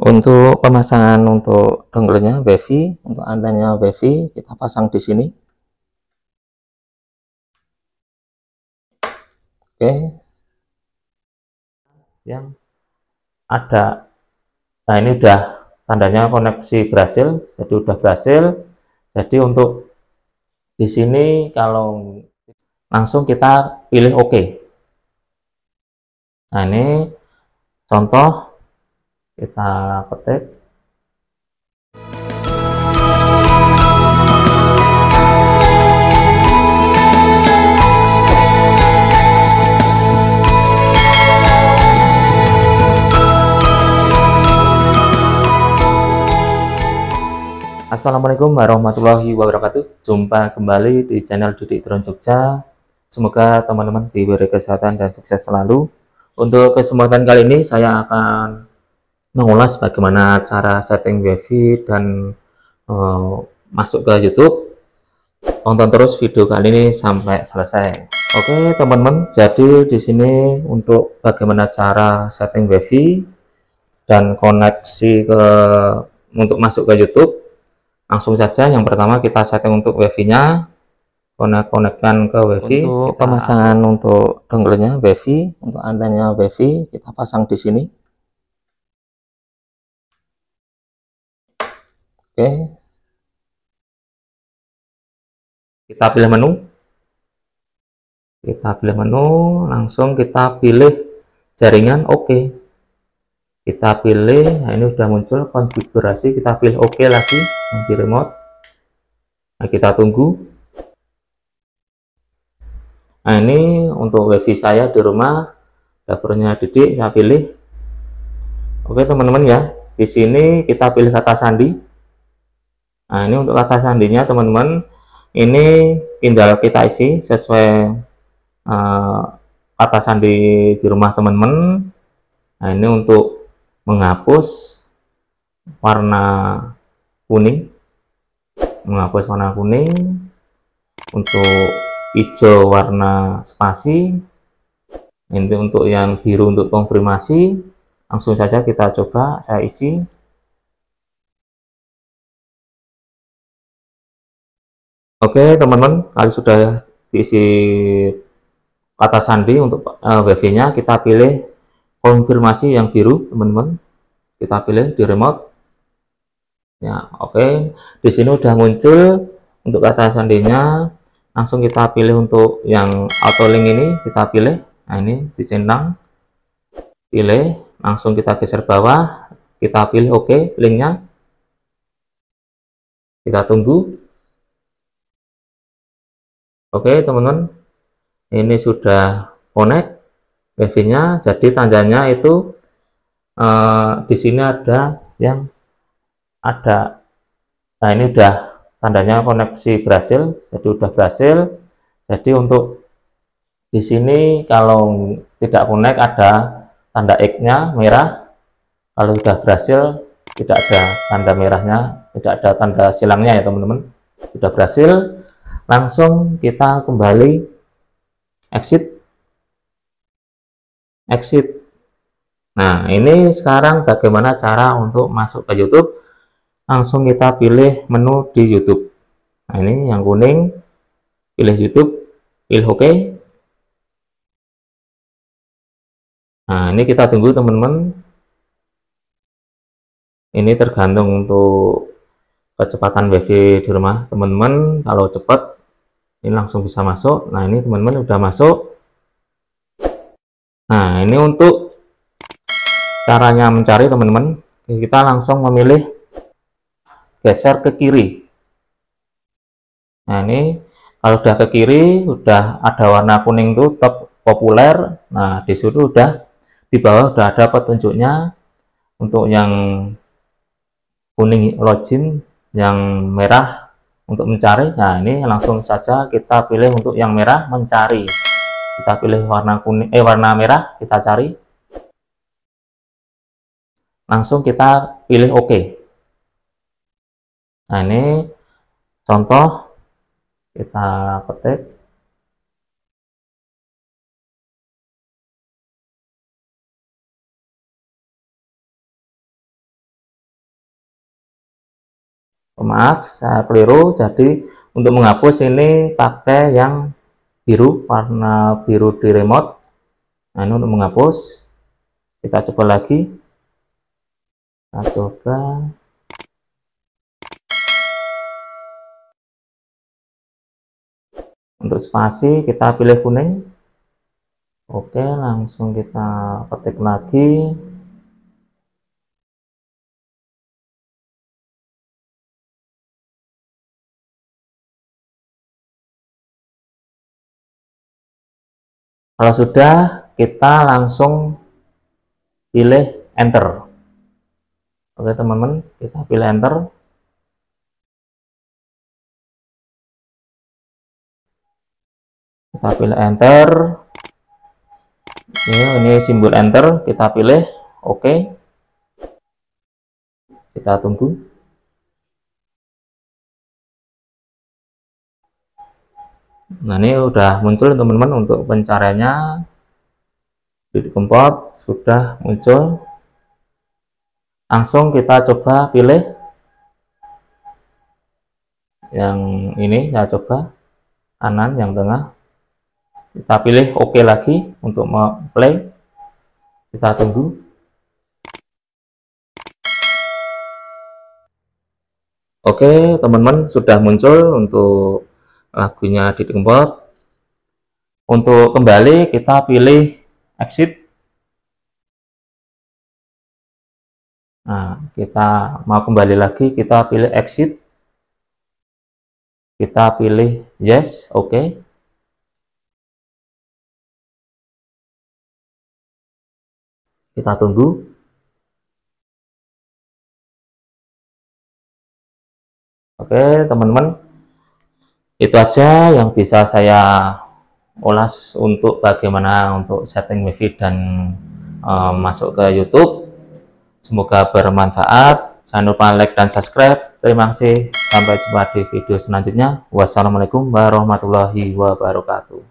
Untuk pemasangan untuk dongle-nya Wifi, untuk antenanya Wifi kita pasang di sini. Oke. Yang ada nah ini udah tandanya koneksi berhasil, jadi udah berhasil. Jadi untuk di sini kalau langsung kita pilih oke. OK. Nah, ini contoh kita ketik Assalamualaikum warahmatullahi wabarakatuh Jumpa kembali di channel Dudik Drone Jogja Semoga teman-teman diberi kesehatan dan sukses selalu Untuk kesempatan kali ini saya akan mengulas bagaimana cara setting wifi dan e, masuk ke YouTube tonton terus video kali ini sampai selesai Oke teman-teman jadi di sini untuk bagaimana cara setting wifi dan koneksi ke untuk masuk ke YouTube langsung saja yang pertama kita setting untuk wifi nya konek-konekkan ke wifi untuk kita... pemasangan untuk dongle-nya wifi untuk antenanya wifi kita pasang di sini Oke. Kita pilih menu. Kita pilih menu, langsung kita pilih jaringan oke. Kita pilih, nah ini sudah muncul konfigurasi, kita pilih oke lagi Nanti remote. Nah, kita tunggu. Nah, ini untuk wifi saya di rumah dapurnya Didik saya pilih. Oke, teman-teman ya. Di sini kita pilih kata sandi. Nah, ini untuk kata sandinya teman-teman, ini tinggal kita isi sesuai uh, eh, kata sandi di rumah teman-teman. Nah, ini untuk menghapus warna kuning. Menghapus warna kuning untuk hijau warna spasi. Ini untuk yang biru untuk konfirmasi. Langsung saja kita coba saya isi. Oke teman-teman, kali sudah diisi kata sandi untuk uh, eh, WV-nya, kita pilih konfirmasi yang biru, teman-teman. Kita pilih di remote. Ya, oke. Di sini sudah muncul untuk kata sandinya. Langsung kita pilih untuk yang auto link ini, kita pilih. Nah, ini di sendang. Pilih, langsung kita geser bawah. Kita pilih oke okay, linknya. Kita tunggu Oke teman-teman, ini sudah connect wifi-nya, jadi tandanya itu eh, di sini ada yang ada, nah ini udah tandanya koneksi berhasil, jadi udah berhasil. Jadi untuk di sini kalau tidak connect ada tanda X-nya merah, kalau sudah berhasil tidak ada tanda merahnya, tidak ada tanda silangnya ya teman-teman, sudah berhasil langsung kita kembali exit exit nah ini sekarang bagaimana cara untuk masuk ke YouTube langsung kita pilih menu di YouTube nah ini yang kuning pilih YouTube pilih OK nah ini kita tunggu teman-teman ini tergantung untuk kecepatan wifi di rumah teman-teman kalau cepat ini langsung bisa masuk nah ini teman-teman udah masuk nah ini untuk caranya mencari teman-teman kita langsung memilih geser ke kiri nah ini kalau udah ke kiri udah ada warna kuning tuh top populer nah di situ udah di bawah udah ada petunjuknya untuk yang kuning login yang merah untuk mencari nah ini langsung saja kita pilih untuk yang merah mencari kita pilih warna kuning eh warna merah kita cari langsung kita pilih oke OK. nah ini contoh kita petik Oh, maaf saya keliru jadi untuk menghapus ini pakai yang biru warna biru di remote nah ini untuk menghapus kita coba lagi kita coba untuk spasi kita pilih kuning oke langsung kita petik lagi Kalau sudah, kita langsung pilih enter. Oke teman-teman, kita pilih enter. Kita pilih enter. Ini, ini simbol enter, kita pilih. Oke. Kita tunggu. nah ini udah muncul teman-teman untuk pencariannya titik kempot sudah muncul langsung kita coba pilih yang ini saya coba kanan yang tengah kita pilih oke OK lagi untuk play kita tunggu oke teman-teman sudah muncul untuk lagunya di tempat untuk kembali kita pilih exit nah kita mau kembali lagi kita pilih exit kita pilih yes oke okay. kita tunggu Oke, teman-teman, itu aja yang bisa saya ulas untuk bagaimana untuk setting wifi dan e, masuk ke YouTube semoga bermanfaat jangan lupa like dan subscribe terima kasih sampai jumpa di video selanjutnya wassalamualaikum warahmatullahi wabarakatuh